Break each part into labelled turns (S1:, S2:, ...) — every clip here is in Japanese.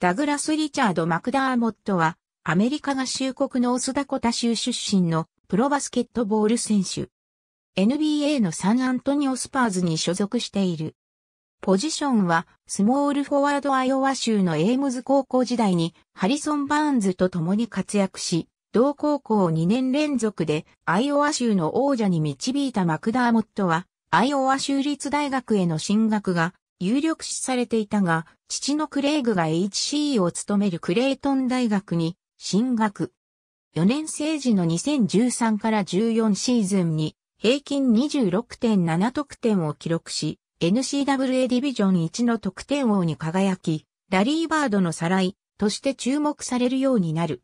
S1: ダグラス・リチャード・マクダーモットは、アメリカ合衆国のオスダコタ州出身のプロバスケットボール選手。NBA のサンアントニオスパーズに所属している。ポジションは、スモールフォワードアイオワ州のエームズ高校時代にハリソン・バーンズと共に活躍し、同高校2年連続でアイオワ州の王者に導いたマクダーモットは、アイオワ州立大学への進学が有力視されていたが、父のクレイグが HCE を務めるクレイトン大学に進学。4年生時の2013から14シーズンに平均26.7得点を記録し、n c w a ディビジョン1の得点王に輝き、ラリーバードの再来として注目されるようになる。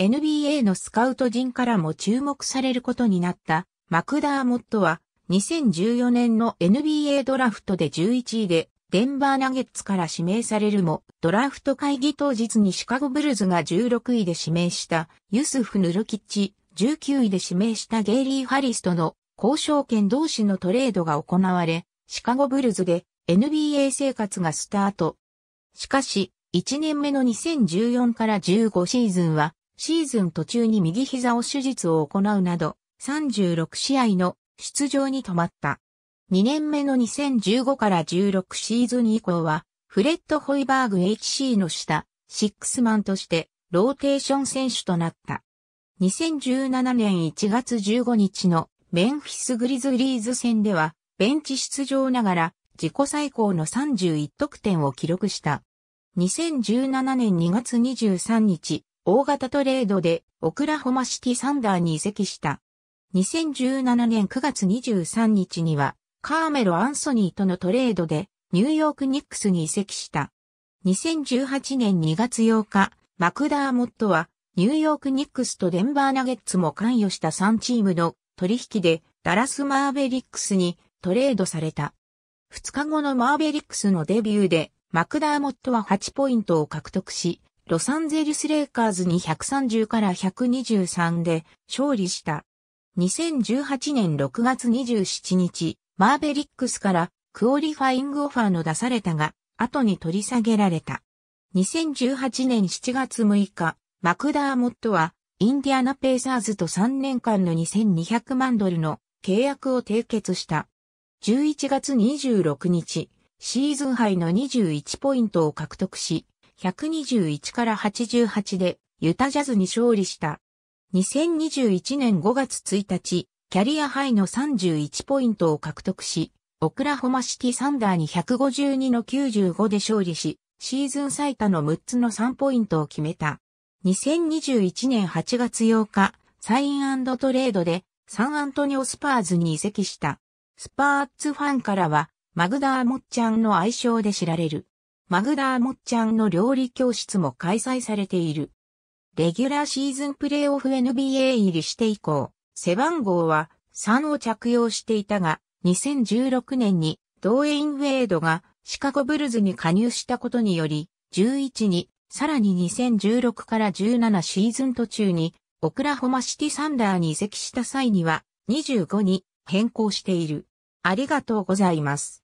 S1: NBA のスカウト陣からも注目されることになったマクダーモットは2014年の NBA ドラフトで11位で、デンバーナゲッツから指名されるも、ドラフト会議当日にシカゴブルズが16位で指名したユスフ・ヌルキッチ、19位で指名したゲイリー・ハリスとの交渉権同士のトレードが行われ、シカゴブルズで NBA 生活がスタート。しかし、1年目の2014から15シーズンは、シーズン途中に右膝を手術を行うなど、36試合の出場に止まった。2年目の2015から16シーズン以降は、フレッド・ホイバーグ HC の下、シックスマンとして、ローテーション選手となった。2017年1月15日のメンフィス・グリズリーズ戦では、ベンチ出場ながら、自己最高の31得点を記録した。2017年2月23日、大型トレードでオクラホマシティサンダーに移籍した。2017年9月23日には、カーメロ・アンソニーとのトレードで、ニューヨーク・ニックスに移籍した。2018年2月8日、マクダーモットは、ニューヨーク・ニックスとデンバー・ナゲッツも関与した3チームの取引で、ダラス・マーベリックスにトレードされた。2日後のマーベリックスのデビューで、マクダーモットは8ポイントを獲得し、ロサンゼルス・レイカーズに130から123で勝利した。2018年6月27日、マーベリックスからクオリファイングオファーの出されたが、後に取り下げられた。2018年7月6日、マクダーモットは、インディアナペーサーズと3年間の2200万ドルの契約を締結した。11月26日、シーズンハイの21ポイントを獲得し、121から88でユタジャズに勝利した。2021年5月1日、キャリアハイの31ポイントを獲得し、オクラホマシティサンダーに152の95で勝利し、シーズン最多の6つの3ポイントを決めた。2021年8月8日、サイントレードでサンアントニオスパーズに移籍した。スパーツファンからは、マグダー・モッチャンの愛称で知られる。マグダー・モッチャンの料理教室も開催されている。レギュラーシーズンプレーオフ NBA 入りして以降、背番号は3を着用していたが、2016年にドーエイン・ウェイドがシカゴブルズに加入したことにより、11に、さらに2016から17シーズン途中に、オクラホマシティサンダーに移籍した際には、25に変更している。ありがとうございます。